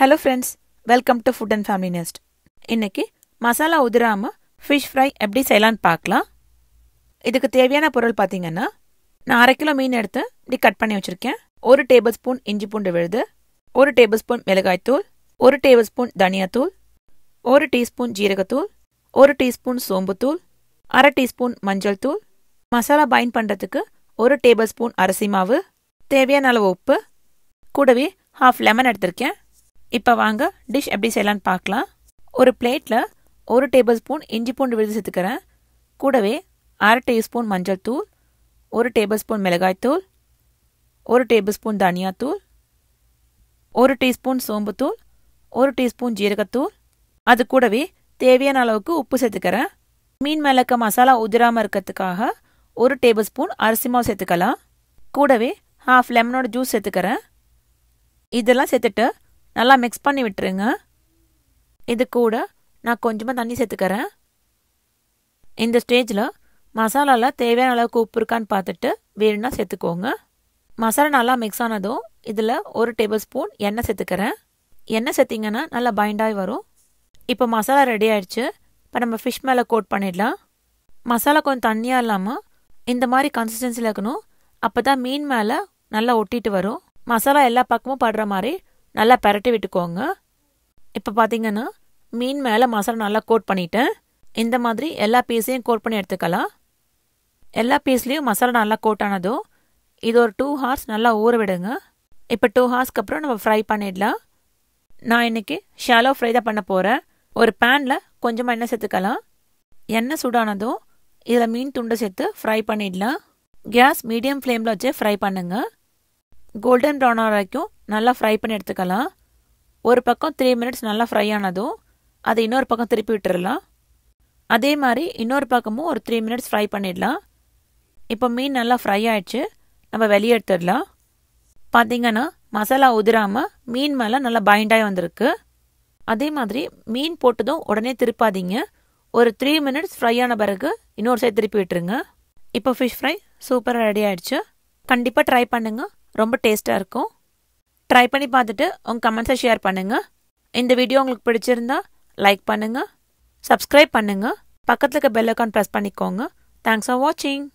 hello friends welcome to food and family nest இன்னைக்கு masala உதிராம fish fry எப்படி செய்யலான்னு பார்க்கலாம் இதுக்கு தேவையான பொருள் பார்த்தீங்கன்னா நான் அரை கிலோ மீன் எடுத்து இப்படி கட் பண்ணி வச்சுருக்கேன் ஒரு டேபிள் ஸ்பூன் இஞ்சி பூண்டு விழுது ஒரு டேபிள் ஸ்பூன் மிளகாய்த்தூள் ஒரு டேபிள் ஸ்பூன் தனியாத்தூள் ஒரு டீஸ்பூன் ஜீரகத்தூள் ஒரு டீஸ்பூன் சோம்புத்தூள் அரை டீஸ்பூன் மஞ்சள் தூள் மசாலா பைண்ட் பண்ணுறதுக்கு ஒரு டேபிள் ஸ்பூன் அரிசி மாவு தேவையான அளவு உப்பு கூடவே ஹாஃப் லெமன் எடுத்திருக்கேன் இப்போ வாங்க டிஷ் எப்படி செய்யலான்னு பார்க்கலாம் ஒரு பிளேட்டில் ஒரு டேபிள் ஸ்பூன் இஞ்சி பூண்டு விழுது சேர்த்துக்கிறேன் கூடவே அரை டீஸ்பூன் மஞ்சள் தூள் ஒரு டேபிள் ஸ்பூன் மிளகாய்த்தூள் ஒரு டேபிள் ஸ்பூன் தனியாத்தூள் ஒரு டீஸ்பூன் சோம்புத்தூள் ஒரு டீஸ்பூன் ஜீரகத்தூள் அது கூடவே தேவையான அளவுக்கு உப்பு சேர்த்துக்கிறேன் மீன் மிளக்க மசாலா உதிராமல் இருக்கிறதுக்காக ஒரு டேபிள் ஸ்பூன் அரிசி மாவு சேர்த்துக்கலாம் கூடவே ஹாஃப் லெமனோட ஜூஸ் சேர்த்துக்கிறேன் இதெல்லாம் சேர்த்துட்டு நல்லா மிக்ஸ் பண்ணி விட்டுருங்க இது கூட நான் கொஞ்சமாக தண்ணி சேர்த்துக்கிறேன் இந்த ஸ்டேஜில் மசாலாவில் தேவையான அளவுக்கு உப்பு இருக்கான்னு பார்த்துட்டு வேணும்னா சேர்த்துக்கோங்க மசாலா நல்லா மிக்ஸ் ஆனதும் இதில் ஒரு டேபிள் ஸ்பூன் எண்ணெய் சேர்த்துக்கிறேன் எண்ணெய் சேர்த்திங்கன்னா நல்லா பைண்டாகி வரும் இப்போ மசாலா ரெடி ஆயிடுச்சு இப்போ நம்ம ஃபிஷ் மேலே கோட் பண்ணிடலாம் மசாலா கொஞ்சம் தண்ணியாக இல்லாமல் இந்த மாதிரி கன்சிஸ்டன்சியில் இருக்கணும் அப்போ தான் மீன் மேலே நல்லா ஒட்டிட்டு வரும் மசாலா எல்லா பக்கமும் படுற மாதிரி நல்லா பரட்டி விட்டுக்கோங்க இப்போ பார்த்தீங்கன்னா மீன் மேலே மசாலா நல்லா கோட் பண்ணிட்டேன் இந்த மாதிரி எல்லா பீஸையும் கோட் பண்ணி எடுத்துக்கலாம் எல்லா பீஸ்லேயும் மசாலா நல்லா கோட் ஆனதும் இது ஒரு டூ ஹார்ஸ் நல்லா ஊற விடுங்க இப்போ டூ ஹார்ஸ்க்கு அப்புறம் நம்ம ஃப்ரை பண்ணிடலாம் நான் இன்றைக்கி ஷாலோ ஃப்ரை தான் பண்ண போகிறேன் ஒரு பேனில் கொஞ்சமாக எண்ணெய் சேர்த்துக்கலாம் எண்ணெய் சூடானதும் இதில் மீன் துண்டை சேர்த்து ஃப்ரை பண்ணிடலாம் கேஸ் மீடியம் ஃப்ளேமில் வச்சு ஃப்ரை பண்ணுங்கள் கோல்டன் ப்ரௌன் வரைக்கும் நல்லா ஃப்ரை பண்ணி எடுத்துக்கலாம் ஒரு பக்கம் த்ரீ மினிட்ஸ் நல்லா ஃப்ரை ஆனதும் அதை இன்னொரு பக்கம் திருப்பி விட்டுறலாம் அதே மாதிரி இன்னொரு பக்கமும் ஒரு த்ரீ மினிட்ஸ் ஃப்ரை பண்ணிடலாம் இப்போ மீன் நல்லா ஃப்ரை ஆயிடுச்சு நம்ம வெளியே எடுத்துடலாம் பார்த்திங்கன்னா மசாலா உதிராமல் மீன் மேலே நல்லா பைண்டாகி வந்திருக்கு அதே மாதிரி மீன் போட்டதும் உடனே திருப்பாதீங்க ஒரு த்ரீ மினிட்ஸ் ஃப்ரை ஆன பிறகு இன்னொரு சைடு திருப்பி விட்டுருங்க இப்போ ஃபிஷ் ஃப்ரை சூப்பராக ரெடி ஆயிடுச்சு கண்டிப்பாக ட்ரை பண்ணுங்கள் ரொம்ப டேஸ்ட்டாக இருக்கும் ட்ரை பண்ணி பார்த்துட்டு உங்கள் கமெண்ட்ஸை ஷேர் பண்ணுங்கள் இந்த வீடியோ உங்களுக்கு பிடிச்சிருந்தா லைக் பண்ணுங்கள் சப்ஸ்கிரைப் பண்ணுங்கள் பக்கத்தில் இருக்க பெல் ஐக்கான் ப்ரெஸ் பண்ணிக்கோங்க தேங்க்ஸ் ஃபார் வாட்சிங்